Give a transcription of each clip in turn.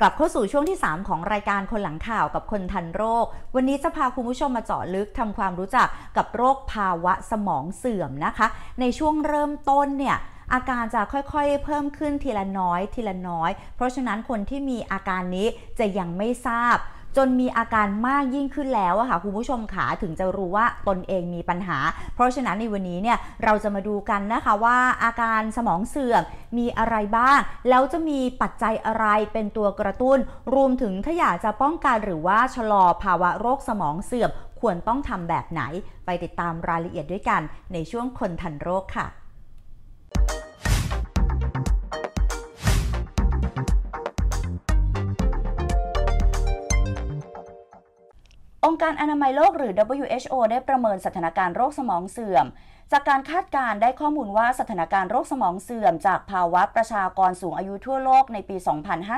กลับเข้าสู่ช่วงที่ 3 ของรายการคนหลังข่าวกับคนทันโรค วันนี้จะพาคุณผู้ชมมาเจาะลึกทำความรู้จักกับโรคภาวะสมองเสื่อมนะคะ ในช่วงเริ่มต้นเนี่ย อาการจะค่อยๆเพิ่มขึ้นทีละน้อย ทีละน้อย เพราะฉะนั้นคนที่มีอาการนี้จะยังไม่ทราบจนมีอาการมากยิ่งขึ้นแล้วอะค่ะคุณผู้ชมขาถึงจะรู้ว่าตนเองมีปัญหา เพราะฉะนั้นในวันนี้เนี่ยเราจะมาดูกันนะคะว่าอาการสมองเสื่อมมีอะไรบ้าง แล้วจะมีปัจจัยอะไรเป็นตัวกระตุ้น รวมถึงถ้าอยากจะป้องกันหรือว่าชะลอภาวะโรคสมองเสื่อม ควรต้องทำแบบไหน ไปติดตามรายละเอียดด้วยกันในช่วงคนทันโรคค่ะองค์การอนามัยโลกหรือ WHO ได้ประเมินสถานการณ์โรคสมองเสื่อม จากการคาดการณ์ได้ข้อมูลว่าสถานการณ์โรคสมองเสื่อมจากภาวะประชากรสูงอายุทั่วโลกในปี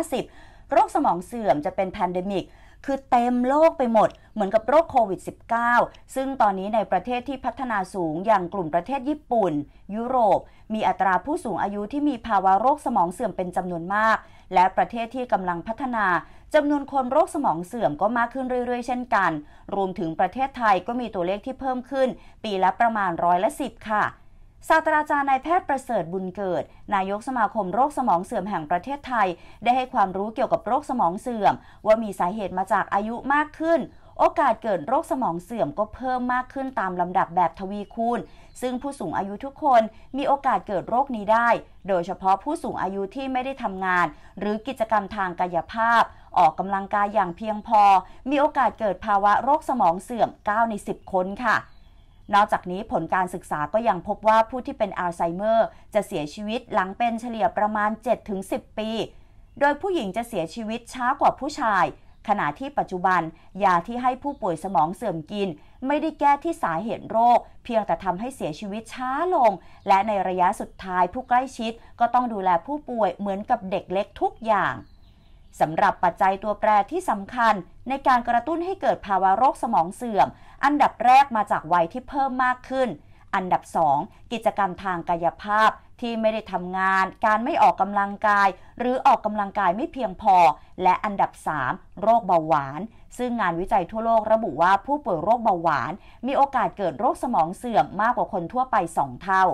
2050 โรคสมองเสื่อมจะเป็นแพนเดมิกคือเต็มโลกไปหมดเหมือนกับโรคโควิด -19 ซึ่งตอนนี้ในประเทศที่พัฒนาสูงอย่างกลุ่มประเทศญี่ปุ่น ยุโรป มีอัตราผู้สูงอายุที่มีภาวะโรคสมองเสื่อมเป็นจำนวนมาก และประเทศที่กำลังพัฒนาจำนวนคนโรคสมองเสื่อมก็มากขึ้นเรื่อยๆเช่นกัน รวมถึงประเทศไทยก็มีตัวเลขที่เพิ่มขึ้น ปีละประมาณร้อยละสิบค่ะศาสตราจารย์นายแพทย์ประเสริฐบุญเกิด นายกสมาคมโรคสมองเสื่อมแห่งประเทศไทย ได้ให้ความรู้เกี่ยวกับโรคสมองเสื่อมว่ามีสาเหตุมาจากอายุมากขึ้น โอกาสเกิดโรคสมองเสื่อมก็เพิ่มมากขึ้นตามลำดับแบบทวีคูณ ซึ่งผู้สูงอายุทุกคนมีโอกาสเกิดโรคนี้ได้ โดยเฉพาะผู้สูงอายุที่ไม่ได้ทำงาน หรือกิจกรรมทางกายภาพ ออกกำลังกายอย่างเพียงพอ มีโอกาสเกิดภาวะโรคสมองเสื่อม9ใน10คนค่ะนอกจากนี้ผลการศึกษาก็ยังพบว่าผู้ที่เป็นอัลไซเมอร์ จะเสียชีวิตหลังเป็นเฉลี่ยประมาณ7-10 ปี โดยผู้หญิงจะเสียชีวิตช้ากว่าผู้ชาย ขณะที่ปัจจุบันยาที่ให้ผู้ป่วยสมองเสื่อมกิน ไม่ได้แก้ที่สาเหตุโรค เพียงแต่ทำให้เสียชีวิตช้าลง และในระยะสุดท้ายผู้ใกล้ชิดก็ต้องดูแลผู้ป่วยเหมือนกับเด็กเล็กทุกอย่างสำหรับปัจจัยตัวแปรที่สำคัญในการกระตุ้นให้เกิดภาวะโรคสมองเสื่อม อันดับแรกมาจากวัยที่เพิ่มมากขึ้น อันดับ 2 กิจกรรมทางกายภาพที่ไม่ได้ทำงาน การไม่ออกกำลังกาย หรือออกกำลังกายไม่เพียงพอ และอันดับ 3 โรคเบาหวาน ซึ่งงานวิจัยทั่วโลกระบุว่าผู้ป่วยโรคเบาหวาน มีโอกาสเกิดโรคสมองเสื่อมมากกว่าคนทั่วไป2เท่า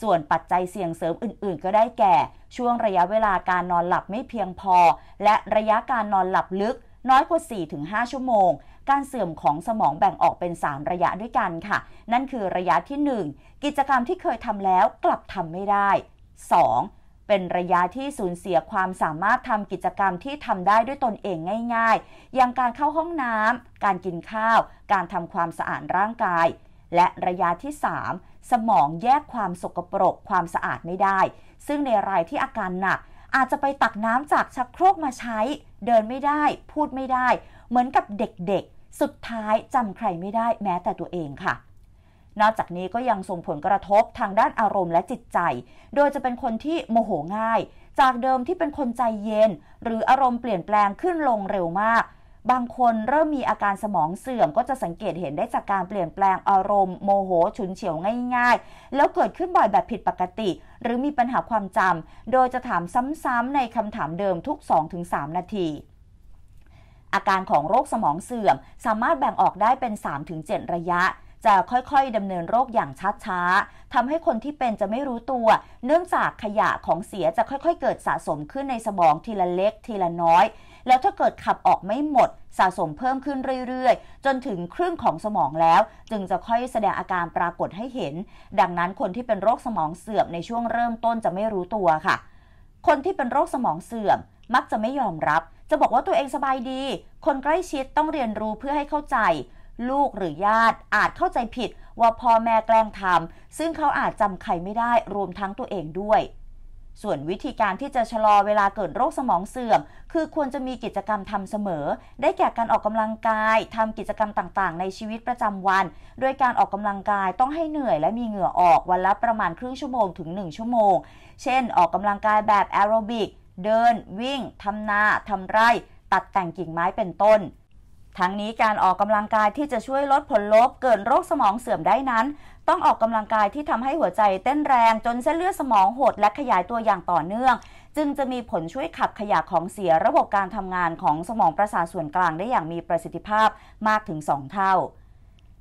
ส่วนปัจจัยเสี่ยงเสริมอื่นๆ ก็ได้แก่ ช่วงระยะเวลาการนอนหลับไม่เพียงพอ และระยะการนอนหลับลึก น้อยกว่า 4-5 ชั่วโมง การเสื่อมของสมองแบ่งออกเป็น 3 ระยะด้วยกันค่ะ นั่นคือระยะที่1กิจกรรมที่เคยทำแล้วกลับทำไม่ได้ 2. เป็นระยะที่สูญเสียความสามารถทำกิจกรรมที่ทำได้ด้วยตนเองง่ายๆอย่างการเข้าห้องน้ำการกินข้าว การทำความสะอาดร่างกายและระยะที่ 3 สมองแยกความสกปรกความสะอาดไม่ได้ ซึ่งในรายที่อาการหนักอาจจะไปตักน้ำจากชักโครกมาใช้ เดินไม่ได้ พูดไม่ได้ เหมือนกับเด็กๆ สุดท้ายจำใครไม่ได้แม้แต่ตัวเองค่ะ นอกจากนี้ก็ยังส่งผลกระทบทางด้านอารมณ์และจิตใจ โดยจะเป็นคนที่โมโหง่าย จากเดิมที่เป็นคนใจเย็น หรืออารมณ์เปลี่ยนแปลงขึ้นลงเร็วมากบางคนเริ่มมีอาการสมองเสื่อมก็จะสังเกตเห็นได้จากการเปลี่ยนแปลงอารมณ์ โมโหฉุนเฉียวง่ายๆ แล้วเกิดขึ้นบ่อยแบบผิดปกติ หรือมีปัญหาความจำโดยจะถามซ้ำๆในคำถามเดิมทุก 2-3 นาที อาการของโรคสมองเสื่อมสามารถแบ่งออกได้เป็น 3-7 ระยะจะค่อยๆ ดำเนินโรคอย่างช้า ๆ ทำให้คนที่เป็นจะไม่รู้ตัว เนื่องจากขยะของเสียจะค่อยๆเกิดสะสมขึ้นในสมองทีละเล็ก ทีละน้อย แล้วถ้าเกิดขับออกไม่หมด สะสมเพิ่มขึ้นเรื่อยๆ จนถึงครึ่งของสมองแล้ว จึงจะค่อยแสดงอาการปรากฏให้เห็น ดังนั้นคนที่เป็นโรคสมองเสื่อมในช่วงเริ่มต้นจะไม่รู้ตัวค่ะ คนที่เป็นโรคสมองเสื่อม มักจะไม่ยอมรับ จะบอกว่าตัวเองสบายดี คนใกล้ชิดต้องเรียนรู้เพื่อให้เข้าใจลูกหรือญาติอาจเข้าใจผิดว่าพ่อแม่แกล้งทำซึ่งเขาอาจจำใครไม่ได้รวมทั้งตัวเองด้วย ส่วนวิธีการที่จะชะลอเวลาเกิดโรคสมองเสื่อม คือควรจะมีกิจกรรมทำเสมอ ได้แก่การออกกำลังกายทำกิจกรรมต่างๆในชีวิตประจำวัน โดยการออกกำลังกายต้องให้เหนื่อยและมีเหงื่อออกวันละประมาณครึ่งชั่วโมงถึง1ชั่วโมง เช่น ออกกำลังกายแบบแอโรบิกเดิน วิ่งทำนาทำไร่ ตัดแต่งกิ่งไม้เป็นต้นทั้งนี้การออกกำลังกายที่จะช่วยลดผลลบเกิดโรคสมองเสื่อมได้นั้น ต้องออกกำลังกายที่ทำให้หัวใจเต้นแรงจนเส้นเลือดสมองหดและขยายตัวอย่างต่อเนื่อง จึงจะมีผลช่วยขับขยะของเสียระบบการทำงานของสมองประสาทส่วนกลางได้อย่างมีประสิทธิภาพมากถึง 2 เท่า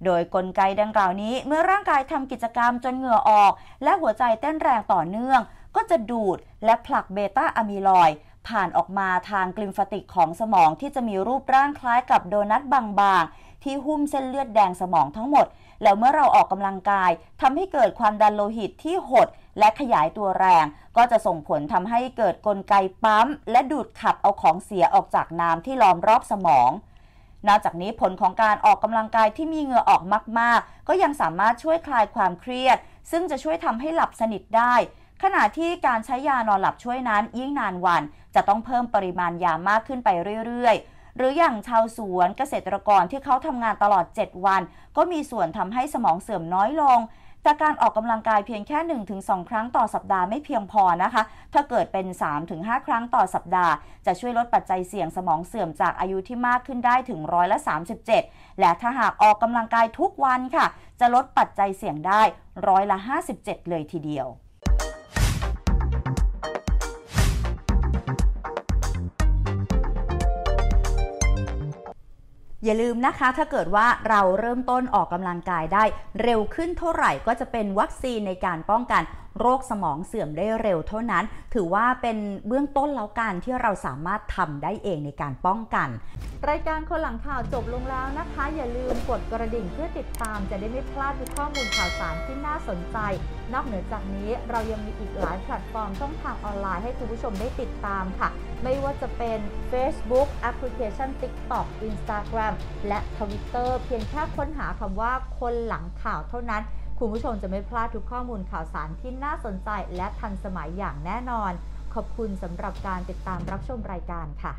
โดยกลไกดังกล่าวนี้เมื่อร่างกายทำกิจกรรมจนเหงื่อออก และหัวใจเต้นแรงต่อเนื่อง ก็จะดูดและผลักเบต้าอะมิลอยผ่านออกมาทางกลิมฟติกของสมองที่จะมีรูปร่างคล้ายกับโดนัทบาง ๆ ที่หุ้มเส้นเลือดแดงสมองทั้งหมด แล้วเมื่อเราออกกำลังกายทำให้เกิดความดันโลหิตที่หด และขยายตัวแรงก็จะส่งผลทำให้เกิดกลไกปั๊มและดูดขับเอาของเสียออกจากน้ำที่ล้อมรอบสมอง นอกจากนี้ผลของการออกกำลังกายที่มีเหงื่อออกมาก ๆ ก็ยังสามารถช่วยคลายความเครียด ซึ่งจะช่วยทำให้หลับสนิทได้ขณะที่การใช้ยานอนหลับช่วยนั้นยิ่งนานวันจะต้องเพิ่มปริมาณยามากขึ้นไปเรื่อยๆ หรืออย่างชาวสวนเกษตรกรที่เขาทำงานตลอด 7 วัน ก็มีส่วนทำให้สมองเสื่อมน้อยลง แต่การออกกำลังกายเพียงแค่ 1-2 ครั้งต่อสัปดาห์ไม่เพียงพอนะคะ ถ้าเกิดเป็น 3-5 ครั้งต่อสัปดาห์ จะช่วยลดปัจจัยเสี่ยงสมองเสื่อมจากอายุที่มากขึ้นได้ถึงร้อยละ37และถ้าหากออกกำลังกายทุกวันค่ะ จะลดปัจจัยเสี่ยงได้ร้อยละ57 เลยทีเดียวอย่าลืมนะคะ ถ้าเกิดว่าเราเริ่มต้นออกกำลังกายได้ เร็วขึ้นเท่าไหร่ก็จะเป็นวัคซีนในการป้องกันโรคสมองเสื่อมได้เร็วเท่านั้น ถือว่าเป็นเบื้องต้นแล้วกันที่เราสามารถทำได้เองในการป้องกันรายการคนหลังข่าวจบลงแล้วนะคะ อย่าลืม กดกระดิ่งเพื่อติดตามจะได้ไม่พลาดทุกข้อมูลข่าวสารที่น่าสนใจ นอกเหนือจากนี้เรายังมีอีกหลายแพลตฟอร์มช่องทางออนไลน์ให้คุณผู้ชมได้ติดตามค่ะ ไม่ว่าจะเป็น Facebook แอปพลิเคชัน TikTok Instagram และ Twitter เพียงแค่ค้นหาคำว่าคนหลังข่าวเท่านั้นคุณผู้ชมจะไม่พลาดทุกข้อมูลข่าวสารที่น่าสนใจและทันสมัยอย่างแน่นอน ขอบคุณสำหรับการติดตามรับชมรายการค่ะ